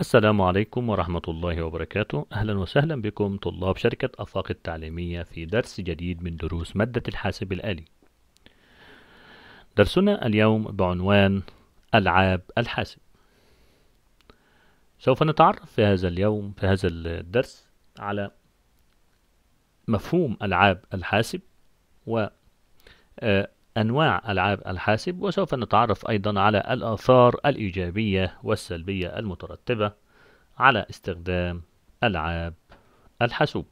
السلام عليكم ورحمة الله وبركاته أهلا وسهلا بكم طلاب شركة أفاق التعليمية في درس جديد من دروس مادة الحاسب الآلي درسنا اليوم بعنوان ألعاب الحاسب سوف نتعرف في هذا اليوم في هذا الدرس على مفهوم ألعاب الحاسب و آه، أنواع ألعاب الحاسب وسوف نتعرف أيضا على الآثار الإيجابية والسلبية المترتبة على استخدام ألعاب الحاسوب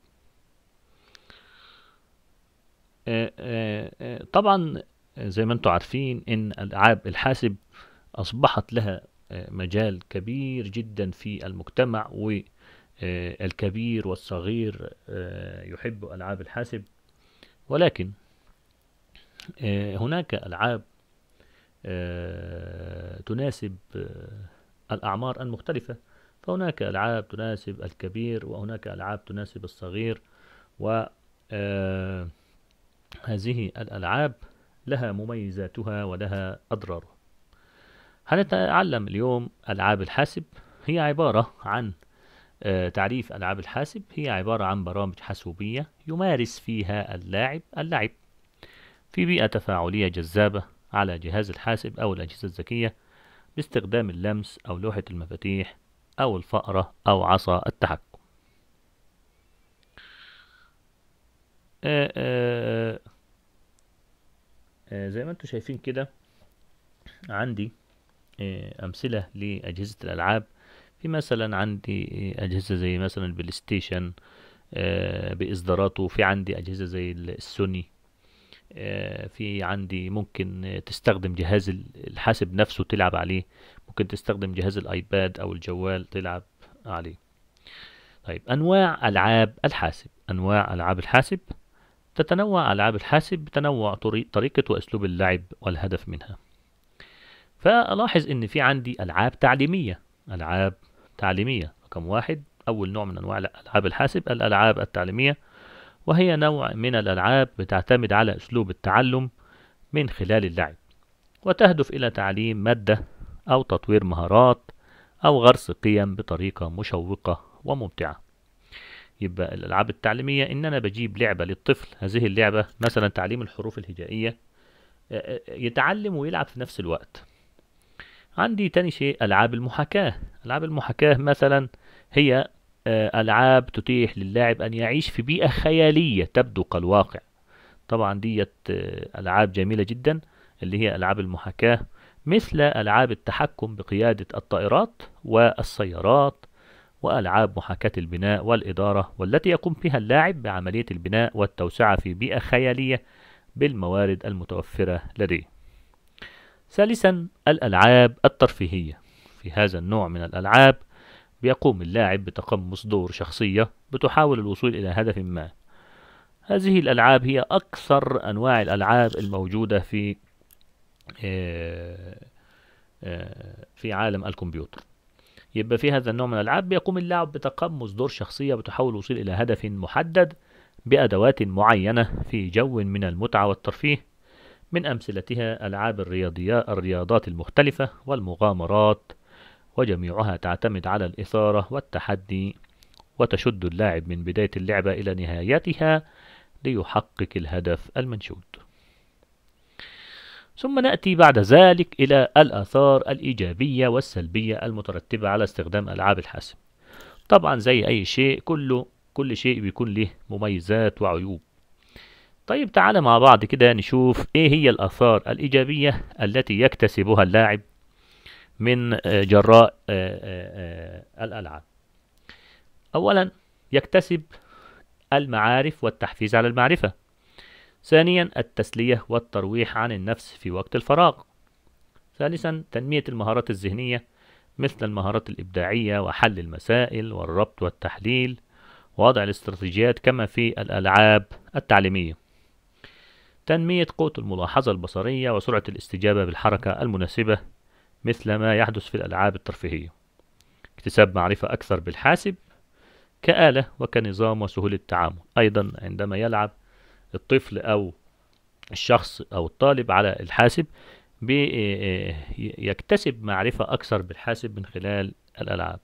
آه، آه، آه، طبعا زي ما انتم عارفين ان العاب الحاسب اصبحت لها مجال كبير جدا في المجتمع والكبير والصغير يحب العاب الحاسب ولكن آه، هناك ألعاب آه، تناسب آه، الأعمار المختلفة فهناك ألعاب تناسب الكبير وهناك ألعاب تناسب الصغير و هذه الألعاب لها مميزاتها ولها أضرارها هنتعلم اليوم ألعاب الحاسب هي عبارة عن تعريف ألعاب الحاسب هي عبارة عن برامج حاسوبية يمارس فيها اللاعب اللعب في بيئة تفاعلية جذابة على جهاز الحاسب أو الأجهزة الذكية باستخدام اللمس أو لوحة المفاتيح أو الفأرة أو عصا التحكم آآ آه، آآ آه، آه، زي ما انتم شايفين كده عندي أمثلة لأجهزة الألعاب في مثلا عندي أجهزة زي مثلا البلاي ستيشن بإصداراته في عندي أجهزة زي السوني آه، في عندي ممكن تستخدم جهاز الحاسب نفسه تلعب عليه ممكن تستخدم جهاز الايباد او الجوال تلعب عليه طيب انواع العاب الحاسب انواع العاب الحاسب تتنوع العاب الحاسب بتنوع طريقه واسلوب اللعب والهدف منها فألاحظ إن في عندي ألعاب تعليمية ألعاب تعليمية رقم واحد أول نوع من أنواع ألعاب الحاسب الألعاب التعليمية وهي نوع من الألعاب بتعتمد على أسلوب التعلم من خلال اللعب وتهدف إلى تعليم مادة أو تطوير مهارات أو غرس قيم بطريقة مشوقة وممتعة يبقى الألعاب التعليمية إن أنا بجيب لعبة للطفل هذه اللعبة مثلا تعليم الحروف الهجائية يتعلم ويلعب في نفس الوقت عندي تاني شيء ألعاب المحاكاة ألعاب المحاكاة مثلا هي آه، ألعاب تتيح للاعب أن يعيش في بيئة خيالية تبدو كالواقع طبعا ديت آه، ألعاب جميلة جدا اللي هي ألعاب المحاكاة مثل ألعاب التحكم بقيادة الطائرات والسيارات وألعاب محاكاة البناء والإدارة والتي يقوم فيها اللاعب بعملية البناء والتوسعة في بيئة خيالية بالموارد المتوفرة لديه ثالثا الألعاب الترفيهية في هذا النوع من الألعاب بيقوم اللاعب بتقمص دور شخصية بتحاول الوصول إلى هدف ما هذه الألعاب هي أكثر أنواع الألعاب الموجودة في آه، آه، في عالم الكمبيوتر يبقى في هذا النوع من الألعاب بيقوم اللاعب بتقمص دور شخصية بتحاول الوصول إلى هدف محدد بأدوات معينة في جو من المتعة والترفيه من أمثلتها ألعاب الرياضيات الرياضات المختلفة والمغامرات وجميعها تعتمد على الإثارة والتحدي وتشد اللاعب من بداية اللعبة إلى نهايتها ليحقق الهدف المنشود ثم نأتي بعد ذلك إلى الآثار الإيجابية والسلبية المترتبة على استخدام ألعاب الحاسب طبعا زي أي شيء كله كل شيء بيكون له مميزات وعيوب طيب تعال مع بعض كده نشوف إيه هي الآثار الإيجابية التي يكتسبها اللاعب من آه، جراء آه، آه، الألعاب أولا يكتسب المعارف والتحفيز على المعرفة ثانيا التسلية والترويح عن النفس في وقت الفراغ ثالثا تنمية المهارات الذهنية مثل المهارات الإبداعية وحل المسائل والربط والتحليل ووضع الاستراتيجيات كما في الألعاب التعليمية تنمية قوة الملاحظة البصرية وسرعة الاستجابة بالحركة المناسبة مثل ما يحدث في الألعاب الترفيهية اكتساب معرفة أكثر بالحاسب كآلة وكنظام وسهولة التعامل أيضا عندما يلعب الطفل أو الشخص أو الطالب على الحاسب يكتسب معرفة أكثر بالحاسب من خلال الألعاب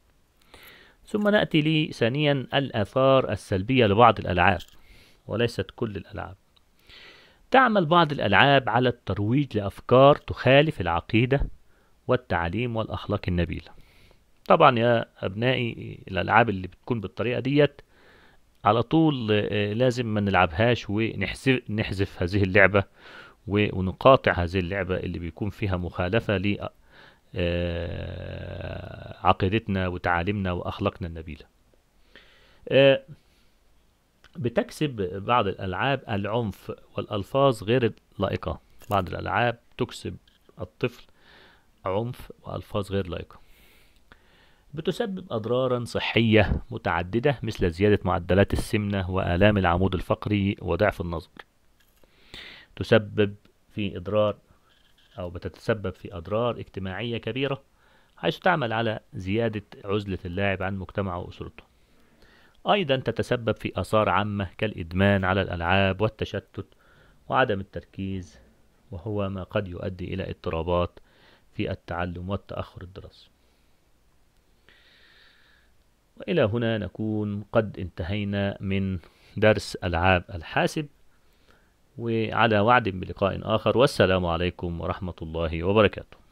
ثم نأتي لي ثانيا الآثار السلبية لبعض الألعاب وليست كل الألعاب تعمل بعض الألعاب على الترويج لأفكار تخالف العقيدة والتعليم والأخلاق النبيلة طبعا يا أبنائي الألعاب اللي بتكون بالطريقة ديت على طول آه، لازم ما نلعبهاش ونحذف نحذف هذه اللعبة ونقاطع هذه اللعبة اللي بيكون فيها مخالفة ل آه، عقيدتنا وتعاليمنا وأخلاقنا النبيلة آه، بتكسب بعض الألعاب العنف والألفاظ غير اللائقة بعض الألعاب تكسب الطفل عنف وألفاظ غير لائقة بتسبب أضرارا صحية متعددة مثل زيادة معدلات السمنة وآلام العمود الفقري وضعف النظر تسبب في إضرار أو بتتسبب في أضرار اجتماعية كبيرة حيث تعمل على زيادة عزلة اللاعب عن مجتمعه وأسرته أيضا تتسبب في آثار عامة كالإدمان على الألعاب والتشتت وعدم التركيز وهو ما قد يؤدي إلى اضطرابات في التعلم والتأخر الدراسي وإلى هنا نكون قد انتهينا من درس ألعاب الحاسب وعلى وعد بلقاء آخر والسلام عليكم ورحمة الله وبركاته